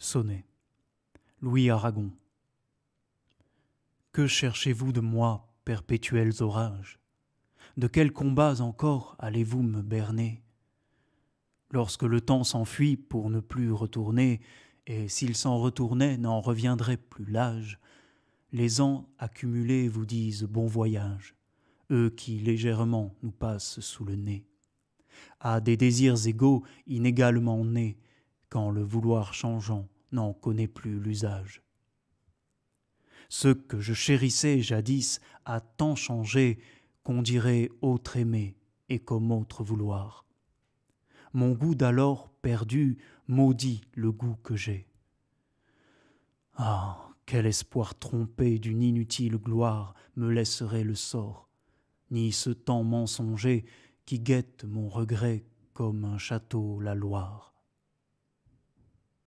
Sonnet. Louis Aragon. Que cherchez-vous de moi, perpétuels orages De quels combats encore allez-vous me berner Lorsque le temps s'enfuit pour ne plus retourner, et s'il s'en retournait, n'en reviendrait plus l'âge, les ans accumulés vous disent bon voyage, eux qui légèrement nous passent sous le nez. À des désirs égaux, inégalement nés, quand le vouloir changeant n'en connaît plus l'usage. Ce que je chérissais jadis a tant changé qu'on dirait autre aimé et comme autre vouloir. Mon goût d'alors perdu maudit le goût que j'ai. Ah, quel espoir trompé d'une inutile gloire me laisserait le sort, ni ce temps mensonger qui guette mon regret comme un château la Loire.